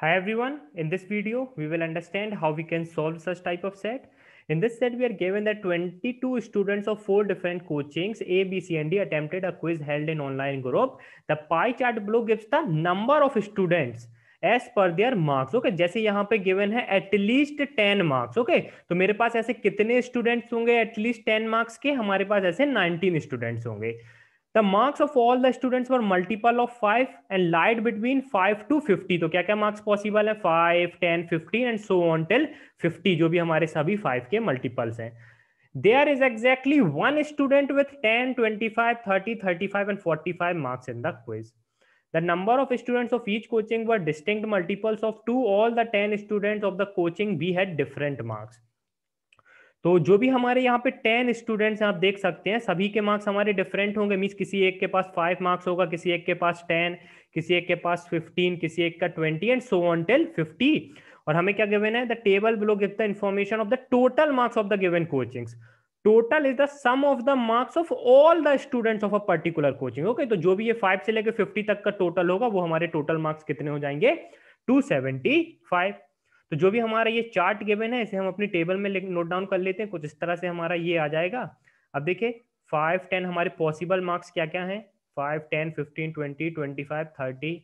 Hi everyone, in this video, we will understand how we can solve such type of set. In this set, we are given that 22 students of four different coachings, A, B, C, and D attempted a quiz held in online group. The pie chart below gives the number of students as पर their marks okay जैसे यहाँ पे given है at least ten marks okay तो मेरे पास ऐसे कितने students होंगे least 10 marks के हमारे पास ऐसे 19 students होंगे the marks of all the students were multiple of five and lie between five to fifty तो क्या क्या मार्क्स पॉसिबल है five ten fifteen and so on till fifty जो भी हमारे सभी फाइव के मल्टीपल्स हैं there is exactly one student with ten twenty five thirty thirty five and forty five marks in the quiz The number of students of each coaching were distinct multiples of two. All the 10 students of the coaching B had different marks. तो जो भी हमारे यहाँ पे ten students हैं आप देख सकते हैं सभी के मार्क्स हमारे डिफरेंट होंगे मीन्स किसी एक के पास फाइव मार्क्स होगा किसी एक के पास टेन किसी एक के पास फिफ्टीन किसी एक का twenty and so on till fifty और हमें क्या गिवन है the table below give the information of the total marks of the given coachings total is the sum of the marks of all the students of a particular coaching okay तो जो भी ये five से लेकर fifty तक का total होगा वो हमारे टोटल मार्क्स कितने हो जाएंगे टू सेवेंटी फाइव तो जो भी हमारा ये चार्ट गिवन है इसे हम अपनी टेबल में नोट डाउन कर लेते हैं कुछ इस तरह से हमारा ये आ जाएगा अब देखिए फाइव टेन हमारे पॉसिबल मार्क्स क्या क्या हैं five ten fifteen twenty twenty five thirty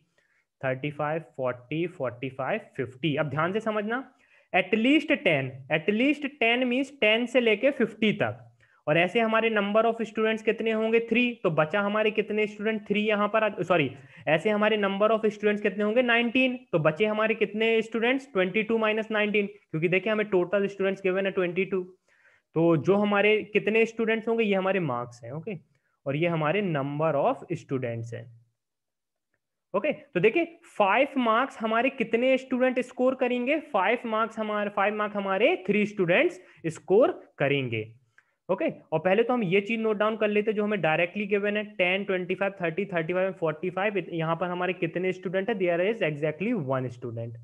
thirty five forty forty five fifty अब ध्यान से समझना at least ten at least ten means ten से लेके फिफ्टी तक और ऐसे हमारे नंबर ऑफ स्टूडेंट्स कितने होंगे थ्री तो बचा हमारे कितने स्टूडेंट थ्री यहाँ पर सॉरी ऐसे हमारे नंबर ऑफ स्टूडेंट्स कितने होंगे नाइनटीन तो बचे हमारे कितने students twenty two minus nineteen क्योंकि देखिए हमें टोटल स्टूडेंट्स गिवन है ट्वेंटी टू तो जो हमारे कितने स्टूडेंट्स होंगे ये हमारे मार्क्स हैं ओके और ये हमारे नंबर ऑफ स्टूडेंट्स हैं ओके okay, तो देखिए फाइव मार्क्स हमारे कितने स्टूडेंट स्कोर करेंगे फाइव मार्क्स हमारे फाइव मार्क्स हमारे थ्री स्टूडेंट्स स्कोर करेंगे ओके और पहले तो हम ये चीज नोट डाउन कर लेते जो हमें डायरेक्टली गिवन है ten twenty five thirty thirty five forty five यहाँ पर हमारे कितने स्टूडेंट है there is exactly one student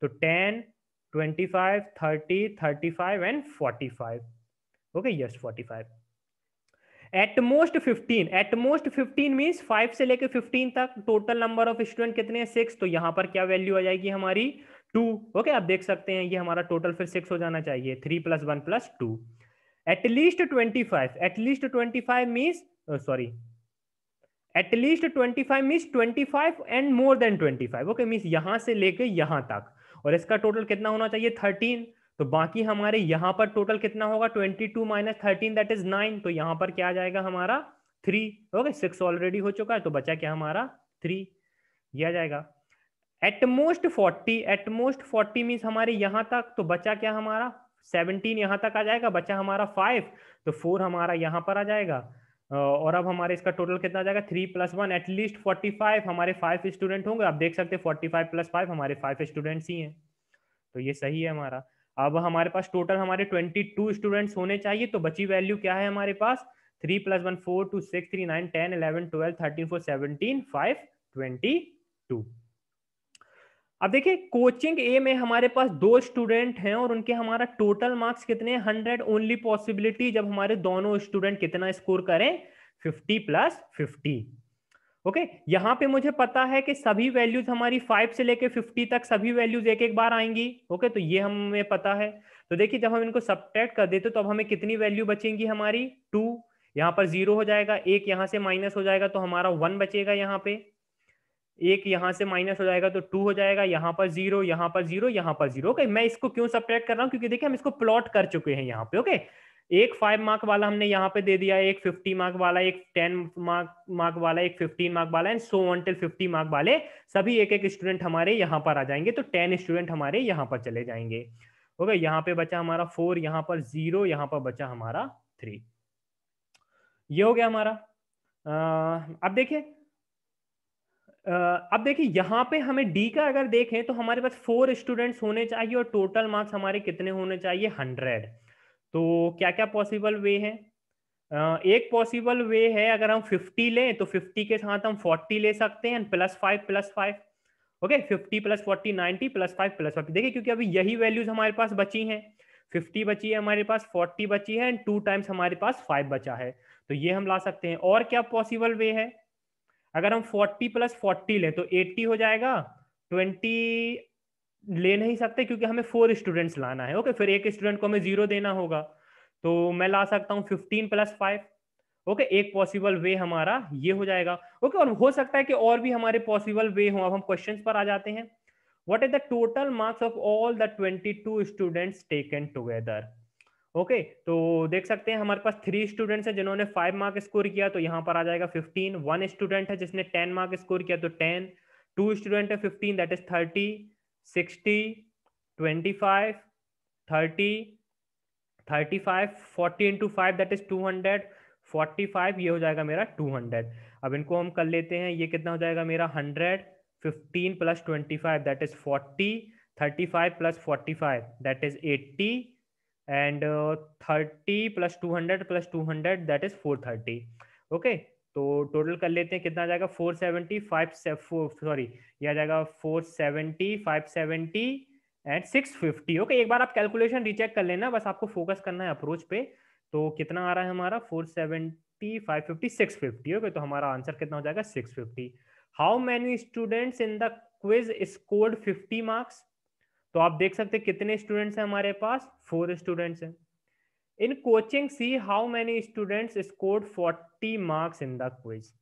तो ten twenty five thirty thirty five and forty five okay yes forty five at most fifteen at most fifteen means five से लेकर fifteen तक total number of student कितने हैं six तो यहाँ पर क्या वैल्यू आ जाएगी हमारी टू ओके okay, आप देख सकते हैं ये हमारा टोटल फिर सिक्स हो जाना चाहिए three plus one plus two at least 25 at least 25 means oh, sorry at least 25 means 25 and more than 25 okay means yahan se leke yahan tak aur iska total kitna hona chahiye 13 तो बाकी हमारे यहां पर total कितना होगा 22 two minus thirteen that is nine तो यहां पर क्या आ जाएगा हमारा थ्री ओके सिक्स ऑलरेडी हो चुका है तो बचा क्या हमारा थ्री ये आ जाएगा एटमोस्ट 40 एटमोस्ट 40 मीन्स हमारे यहां तक तो बचा क्या हमारा सेवनटीन यहाँ तक आ जाएगा बचा हमारा फाइव तो फोर हमारा यहाँ पर आ जाएगा और अब हमारे इसका टोटल कितना जाएगा three plus one at least forty five हमारे फाइव स्टूडेंट होंगे आप देख सकते हैं फोर्टी फाइव प्लस फाइव हमारे फाइव स्टूडेंट्स ही हैं तो ये सही है हमारा अब हमारे पास टोटल हमारे ट्वेंटी टू स्टूडेंट्स होने चाहिए तो बची वैल्यू क्या है हमारे पास three plus one four two six three nine ten eleven twelve thirteen four seventeen five twenty two अब देखिए कोचिंग ए में हमारे पास दो स्टूडेंट हैं और उनके हमारा टोटल मार्क्स कितने हंड्रेड ओनली पॉसिबिलिटी जब हमारे दोनों स्टूडेंट कितना स्कोर करें फिफ्टी प्लस फिफ्टी ओके यहाँ पे मुझे पता है कि सभी वैल्यूज हमारी फाइव से लेके फिफ्टी तक सभी वैल्यूज एक एक बार आएंगी ओके okay, तो ये हमें पता है तो देखिए जब हम इनको सब्ट्रैक्ट कर देते तो अब हमें कितनी वैल्यू बचेंगी हमारी टू यहाँ पर जीरो हो जाएगा एक यहाँ से माइनस हो जाएगा तो हमारा वन बचेगा यहाँ पे एक यहाँ से माइनस हो जाएगा तो टू हो जाएगा यहाँ पर जीरो यहाँ पर जीरो यहाँ पर जीरो ओके मैं इसको क्यों सब्ट्रैक्ट कर रहा हूँ क्योंकि देखिए हम इसको प्लॉट कर चुके हैं यहाँ पे ओके एक फाइव मार्क वाला हमने यहाँ पे दे दिया एक फिफ्टी मार्क वाला एक टेन मार्क मार्क वाला एक फिफ्टीन मार्क वाला and so on till fifty mark वाले सभी एक एक स्टूडेंट हमारे यहाँ पर आ जाएंगे तो टेन स्टूडेंट हमारे यहाँ पर चले जाएंगे ओके यहाँ पे बचा हमारा फोर यहाँ पर जीरो यहाँ पर बचा हमारा थ्री ये हो गया हमारा अब देखिये अब देखिए यहाँ पे हमें डी का अगर देखें तो हमारे पास फोर स्टूडेंट्स होने चाहिए और टोटल मार्क्स हमारे कितने होने चाहिए हंड्रेड तो क्या क्या पॉसिबल वे है एक पॉसिबल वे है अगर हम फिफ्टी लें तो फिफ्टी के साथ हम फोर्टी ले सकते हैं plus five plus five okay fifty plus forty ninety plus five plus five देखिए क्योंकि अभी यही वैल्यूज हमारे पास बची हैं फिफ्टी बची है हमारे पास फोर्टी बची है एंड टू टाइम्स हमारे पास फाइव बचा है तो ये हम ला सकते हैं और क्या पॉसिबल वे है अगर हम 40 प्लस 40 लें तो 80 हो जाएगा 20 ले नहीं सकते क्योंकि हमें फोर स्टूडेंट्स लाना है ओके फिर एक स्टूडेंट को हमें जीरो देना होगा तो मैं ला सकता हूँ फिफ्टीन प्लस फाइव ओके एक पॉसिबल वे हमारा ये हो जाएगा ओके और हो सकता है कि और भी हमारे पॉसिबल वे हों अब हम क्वेश्चन पर आ जाते हैं what is the total marks of all the twenty two students taken together okay okay, तो देख सकते हैं हमारे पास थ्री स्टूडेंट्स हैं जिन्होंने फाइव मार्क स्कोर किया तो यहाँ पर आ जाएगा फिफ्टीन वन स्टूडेंट है जिसने टेन मार्क स्कोर किया तो टेन टू स्टूडेंट है fifteen that is thirty sixty twenty five thirty thirty five forty into five that is two hundred forty five ये हो जाएगा मेरा टू हंड्रेड अब इनको हम कर लेते हैं ये कितना हो जाएगा मेरा hundred fifteen plus twenty five that is forty thirty five plus forty five that is eighty and thirty plus two hundred plus two hundred that is four thirty okay तो टोटल कर लेते हैं कितना आ जाएगा फोर सेवेंटी फाइव सॉरी ये आ जाएगा four seventy five seventy and six fifty okay एक बार आप कैलकुलेशन रिचेक कर लेना बस आपको फोकस करना है अप्रोच पे तो कितना आ रहा है हमारा four seventy five fifty six fifty okay तो हमारा आंसर कितना हो जाएगा six fifty how many students in the quiz scored fifty marks तो आप देख सकते कितने स्टूडेंट्स हैं हमारे पास फोर स्टूडेंट्स हैं in coaching C how many students score forty marks in the quiz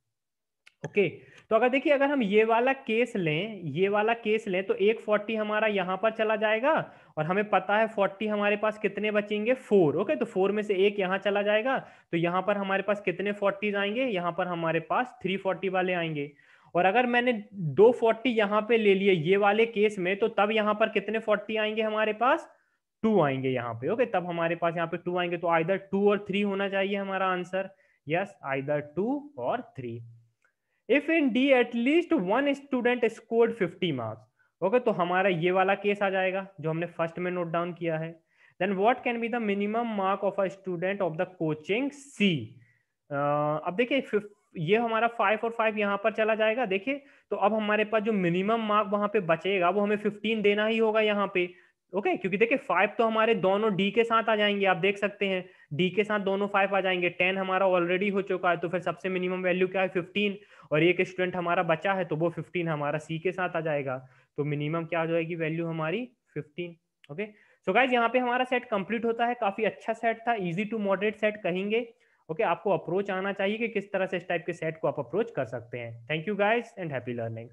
okay तो अगर देखिए अगर हम ये वाला केस लें ये वाला केस लें तो एक फोर्टी हमारा यहां पर चला जाएगा और हमें पता है फोर्टी हमारे पास कितने बचेंगे फोर ओके तो फोर में से एक यहाँ चला जाएगा तो यहाँ पर हमारे पास कितने फोर्टीज आएंगे यहाँ पर हमारे पास थ्री फोर्टी वाले आएंगे और अगर मैंने दो फोर्टी यहाँ पे ले लिए ये वाले केस में तो तब यहाँ पर कितने फोर्टी आएंगे हमारे पास टू आएंगे यहाँ पे ओके तब हमारे पास यहाँ पे टू आएंगे तो आइधर टू और थ्री होना चाहिए हमारा आंसर यस आइधर टू और three if in the at least one student scored fifty marks okay तो हमारा ये वाला केस आ जाएगा जो हमने फर्स्ट में नोट डाउन किया है then what can be the minimum mark of a student of the coaching सी अब देखिए ये हमारा फाइव और फाइव यहाँ पर चला जाएगा देखिए तो अब हमारे पास जो मिनिमम मार्क वहां पे बचेगा वो हमें फिफ्टीन देना ही होगा यहाँ पे ओके क्योंकि देखिए फाइव तो हमारे दोनों डी के साथ आ जाएंगे आप देख सकते हैं डी के साथ दोनों फाइव आ जाएंगे टेन हमारा ऑलरेडी हो चुका है तो फिर सबसे मिनिमम वैल्यू क्या है फिफ्टीन और एक स्टूडेंट हमारा बचा है तो वो फिफ्टीन हमारा सी के साथ आ जाएगा तो मिनिमम क्या हो जाएगी वैल्यू हमारी फिफ्टीन ओके सो गाइज यहाँ पे हमारा सेट कंप्लीट होता है काफी अच्छा सेट था इजी टू मॉडरेट सेट कहेंगे ओके आपको अप्रोच आना चाहिए कि किस तरह से इस टाइप के सेट को आप अप्रोच कर सकते हैं thank you guys and happy learning